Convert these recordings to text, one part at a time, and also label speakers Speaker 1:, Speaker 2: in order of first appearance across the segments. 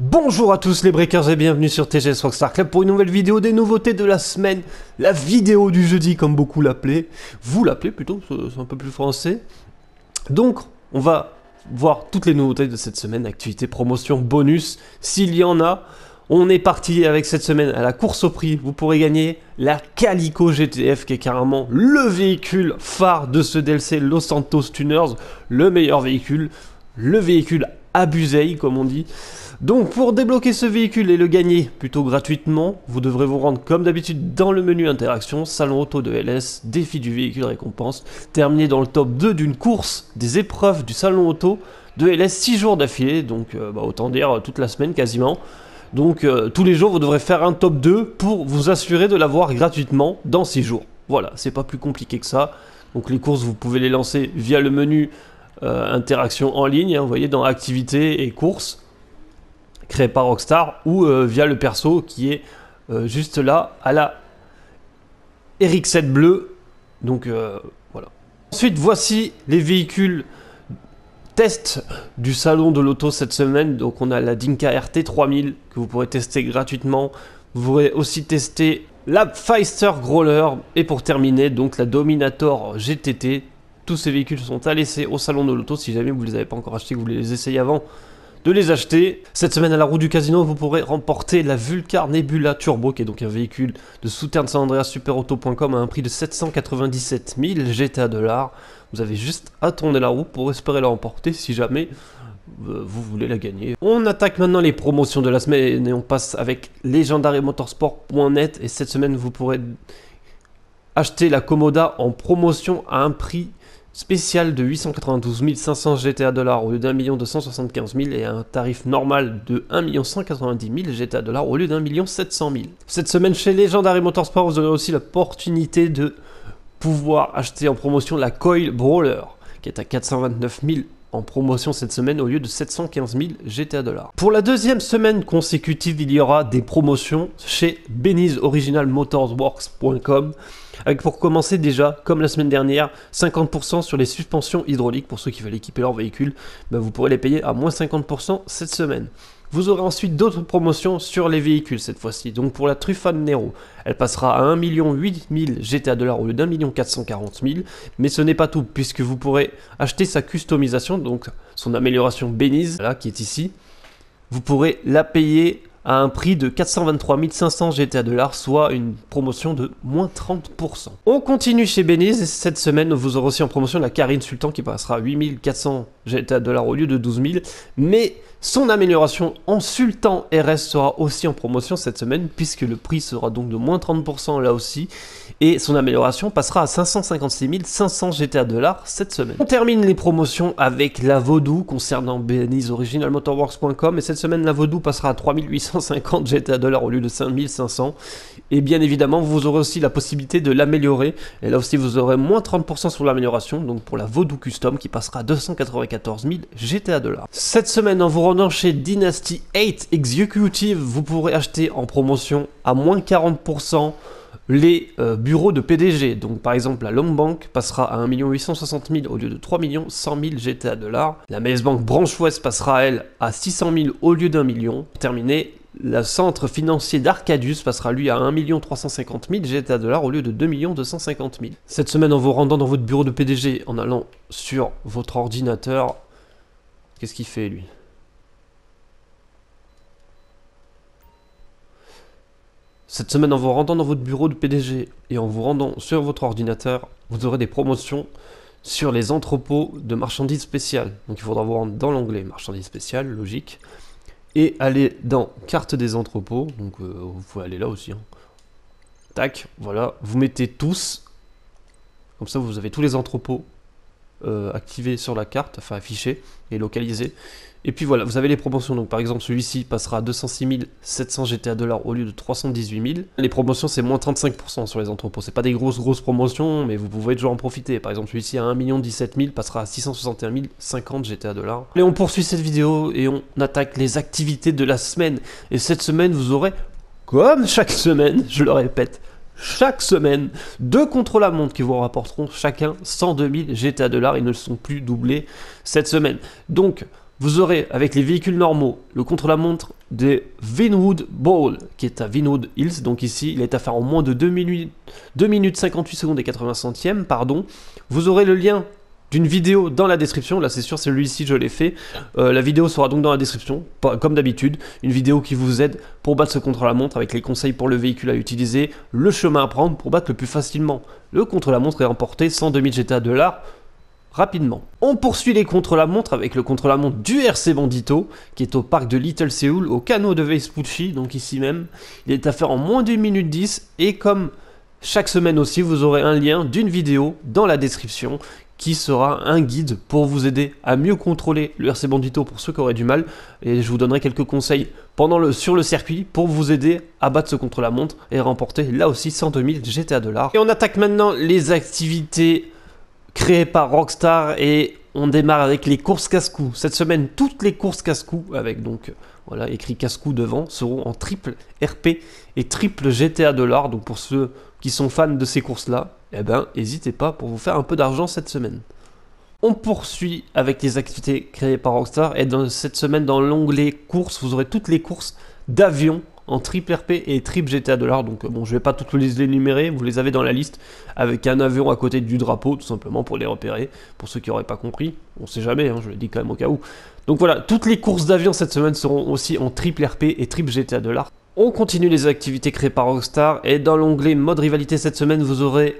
Speaker 1: Bonjour à tous les breakers et bienvenue sur TGS Rockstar Club pour une nouvelle vidéo des nouveautés de la semaine, la vidéo du jeudi comme beaucoup l'appelaient, vous l'appelez plutôt, c'est un peu plus français. Donc on va voir toutes les nouveautés de cette semaine, activités, promotions, bonus, s'il y en a. On est parti avec cette semaine à la course au prix. Vous pourrez gagner la Calico GTF qui est carrément le véhicule phare de ce DLC Los Santos Tuners, le meilleur véhicule, le véhicule abusé comme on dit. Donc pour débloquer ce véhicule et le gagner plutôt gratuitement, vous devrez vous rendre comme d'habitude dans le menu interaction, salon auto de LS, défi du véhicule récompense, terminé dans le top 2 d'une course des épreuves du salon auto de LS 6 jours d'affilée, donc euh, bah, autant dire euh, toute la semaine quasiment. Donc euh, tous les jours, vous devrez faire un top 2 pour vous assurer de l'avoir gratuitement dans 6 jours. Voilà, c'est pas plus compliqué que ça. Donc les courses, vous pouvez les lancer via le menu euh, interaction en ligne, hein, vous voyez, dans activités et courses, créé par Rockstar, ou euh, via le perso qui est juste là à la Eric 7 bleu. Donc voilà. Ensuite, voici les véhicules test du salon de l'auto cette semaine. Donc on a la Dinka RT 3000 que vous pourrez tester gratuitement. Vous pourrez aussi tester la Pfizer Growler et pour terminer donc la Dominator GTT. Tous ces véhicules sont à laisser au salon de l'auto si jamais vous ne les avez pas encore achetés, que vous voulez les essayer avant de les acheter. Cette semaine à la roue du casino, vous pourrez remporter la Vulcar Nebula Turbo, qui est donc un véhicule de souterne de San Andreas SuperAuto.com à un prix de 797 000 GTA dollars. Vous avez juste à tourner la roue pour espérer la remporter si jamais euh, vous voulez la gagner. On attaque maintenant les promotions de la semaine et on passe avec motorsport.net et cette semaine vous pourrez acheter la komoda en promotion à un prix spécial de 892 500 GTA dollars au lieu d'un million 275 000 et un tarif normal de 1 190 000 GTA dollars au lieu d'un million 700 000. Cette semaine chez Legendary Motorsport, vous aurez aussi l'opportunité de pouvoir acheter en promotion la Coil Brawler qui est à 429 000 en promotion cette semaine au lieu de 715 000 GTA dollars. Pour la deuxième semaine consécutive, il y aura des promotions chez benizoriginalmotorsworks.com Original Motorsworks.com avec pour commencer déjà, comme la semaine dernière, 50% sur les suspensions hydrauliques pour ceux qui veulent équiper leur véhicule. Ben, vous pourrez les payer à moins 50% cette semaine. Vous aurez ensuite d'autres promotions sur les véhicules cette fois-ci. Donc pour la Truffane Nero, elle passera à 1 million GTA de au lieu d'un million 440 000. Mais ce n'est pas tout puisque vous pourrez acheter sa customisation, donc son amélioration Beniz, là qui est ici. Vous pourrez la payer à un prix de 423 500 GTA dollars, soit une promotion de moins 30%. On continue chez Beniz, et cette semaine vous aurez aussi en promotion la Karine Sultan qui passera à 8400 GTA dollars au lieu de 12 000, mais son amélioration en Sultan RS sera aussi en promotion cette semaine, puisque le prix sera donc de moins 30% là aussi, et son amélioration passera à 556 500 GTA dollars cette semaine. On termine les promotions avec la Vaudou concernant Beniz Original Motorworks.com, et cette semaine la Vaudou passera à 3800 GTA dollars au lieu de 5500. Et bien évidemment, vous aurez aussi la possibilité de l'améliorer. Et là aussi, vous aurez moins 30% sur l'amélioration, donc pour la Vaudou Custom qui passera à 294 000 GTA dollars. Cette semaine, en vous rendant chez Dynasty 8 Executive, vous pourrez acheter en promotion à moins 40% les euh, bureaux de PDG. Donc par exemple la Long Bank passera à 1 860 000 au lieu de 3 100 000 GTA dollars. La Maze Bank Branch West passera elle à 600 000 au lieu d'un million. Terminé le centre financier d'Arcadius passera lui à 1 350 000 GTA dollars au lieu de 2 250 000. Cette semaine, en vous rendant dans votre bureau de PDG, en allant sur votre ordinateur, qu'est-ce qu'il fait lui Cette semaine, en vous rendant dans votre bureau de PDG et en vous rendant sur votre ordinateur, vous aurez des promotions sur les entrepôts de marchandises spéciales. Donc il faudra vous rendre dans l'onglet marchandises spéciales, logique et aller dans carte des entrepôts, donc euh, vous pouvez aller là aussi. Hein. Tac, voilà, vous mettez tous, comme ça vous avez tous les entrepôts euh, activés sur la carte, enfin affichés et localisés. Et puis voilà, vous avez les promotions. Donc par exemple, celui-ci passera à 206 700 GTA dollars au lieu de 318 000. Les promotions, c'est moins 35% sur les entrepôts. C'est pas des grosses, grosses promotions, mais vous pouvez toujours en profiter. Par exemple, celui-ci à 1 17 000 passera à 661 050 GTA dollars. Et on poursuit cette vidéo et on attaque les activités de la semaine. Et cette semaine, vous aurez, comme chaque semaine, je le répète, chaque semaine deux contrôles à montre qui vous rapporteront chacun 102 000 GTA dollars. Ils ne sont plus doublés cette semaine. Donc, vous aurez avec les véhicules normaux le contre-la-montre de Vinwood Bowl qui est à Vinwood Hills. Donc ici, il est à faire en moins de 2 minutes, minutes 58 secondes et 80 centièmes. Pardon. Vous aurez le lien d'une vidéo dans la description. Là, c'est sûr, celui-ci, je l'ai fait. Euh, la vidéo sera donc dans la description, comme d'habitude. Une vidéo qui vous aide pour battre ce contre-la-montre avec les conseils pour le véhicule à utiliser, le chemin à prendre pour battre le plus facilement. Le contre-la-montre est remporté demi 000 GTA l'art, rapidement. On poursuit les contre-la-montre avec le contre-la-montre du RC Bandito, qui est au parc de Little Seoul, au canot de Vespucci, donc ici même. Il est à faire en moins d'une minute 10, et comme chaque semaine aussi, vous aurez un lien d'une vidéo dans la description qui sera un guide pour vous aider à mieux contrôler le RC Bandito pour ceux qui auraient du mal. Et je vous donnerai quelques conseils pendant le, sur le circuit pour vous aider à battre ce contre-la-montre et remporter là aussi 102 000 GTA dollars. Et on attaque maintenant les activités créé par Rockstar et on démarre avec les courses casse-cou. Cette semaine, toutes les courses casse-cou, avec donc voilà, écrit casse-cou devant, seront en triple RP et triple GTA de Donc pour ceux qui sont fans de ces courses-là, eh ben, n'hésitez pas pour vous faire un peu d'argent cette semaine. On poursuit avec les activités créées par Rockstar et dans, cette semaine dans l'onglet courses, vous aurez toutes les courses d'avion en triple RP et triple GTA dollar Donc euh, bon, je vais pas toutes les énumérer, vous les avez dans la liste, avec un avion à côté du drapeau, tout simplement pour les repérer, pour ceux qui n'auraient pas compris. On sait jamais, hein, je le dis quand même au cas où. Donc voilà, toutes les courses d'avion cette semaine seront aussi en triple RP et triple GTA Dollar. On continue les activités créées par Rockstar, et dans l'onglet mode rivalité cette semaine, vous aurez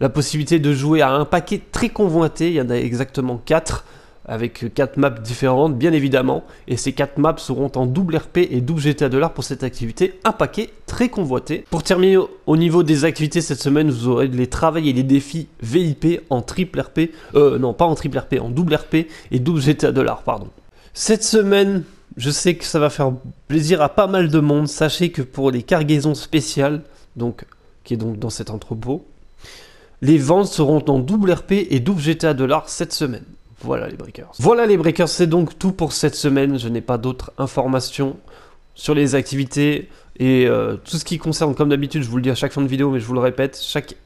Speaker 1: la possibilité de jouer à un paquet très convoité, il y en a exactement 4 avec quatre maps différentes, bien évidemment. Et ces quatre maps seront en double RP et double GTA dollars pour cette activité. Un paquet très convoité. Pour terminer au niveau des activités cette semaine, vous aurez les travails et les défis VIP en triple RP. Euh, non, pas en triple RP, en double RP et double GTA pardon. Cette semaine, je sais que ça va faire plaisir à pas mal de monde. Sachez que pour les cargaisons spéciales, donc qui est donc dans cet entrepôt, les ventes seront en double RP et double GTA cette semaine. Voilà les breakers. Voilà les breakers, c'est donc tout pour cette semaine. Je n'ai pas d'autres informations sur les activités et euh, tout ce qui concerne, comme d'habitude, je vous le dis à chaque fin de vidéo, mais je vous le répète, chaque,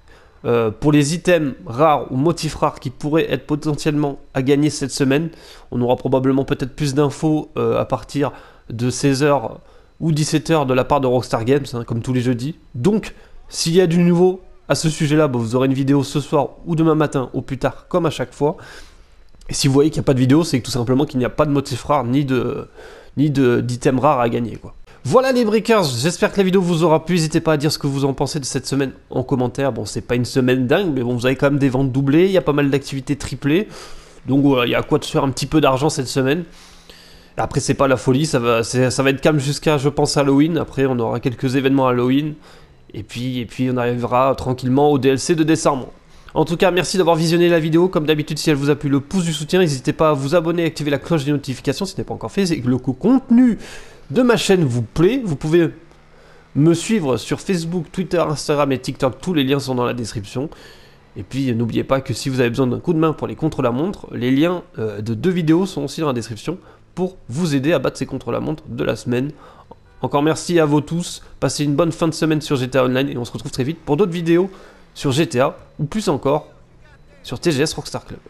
Speaker 1: euh, pour les items rares ou motifs rares qui pourraient être potentiellement à gagner cette semaine, on aura probablement peut-être plus d'infos euh, à partir de 16h ou 17h de la part de Rockstar Games, hein, comme tous les jeudis. Donc, s'il y a du nouveau à ce sujet-là, bah, vous aurez une vidéo ce soir ou demain matin, au plus tard, comme à chaque fois. Et si vous voyez qu'il n'y a pas de vidéo, c'est tout simplement qu'il n'y a pas de motif rare ni de ni d'item rare à gagner Voilà les breakers, j'espère que la vidéo vous aura plu, n'hésitez pas à dire ce que vous en pensez de cette semaine en commentaire. Bon, c'est pas une semaine dingue, mais bon, vous avez quand même des ventes doublées, il y a pas mal d'activités triplées. Donc il y a à quoi de faire un petit peu d'argent cette semaine. Après, c'est pas la folie, ça va, ça va être calme jusqu'à, je pense, Halloween. Après, on aura quelques événements Halloween. Et puis, et puis on arrivera tranquillement au DLC de décembre. En tout cas, merci d'avoir visionné la vidéo. Comme d'habitude, si elle vous a plu, le pouce du soutien. N'hésitez pas à vous abonner, et activer la cloche des notifications si ce n'est pas encore fait. Et le contenu de ma chaîne vous plaît, vous pouvez me suivre sur Facebook, Twitter, Instagram et TikTok. Tous les liens sont dans la description. Et puis n'oubliez pas que si vous avez besoin d'un coup de main pour les contre-la-montre, les liens euh, de deux vidéos sont aussi dans la description pour vous aider à battre ces contre-la-montre de la semaine. Encore merci à vous tous, passez une bonne fin de semaine sur GTA Online et on se retrouve très vite pour d'autres vidéos sur GTA ou plus encore sur TGS Rockstar Club.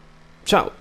Speaker 1: Ciao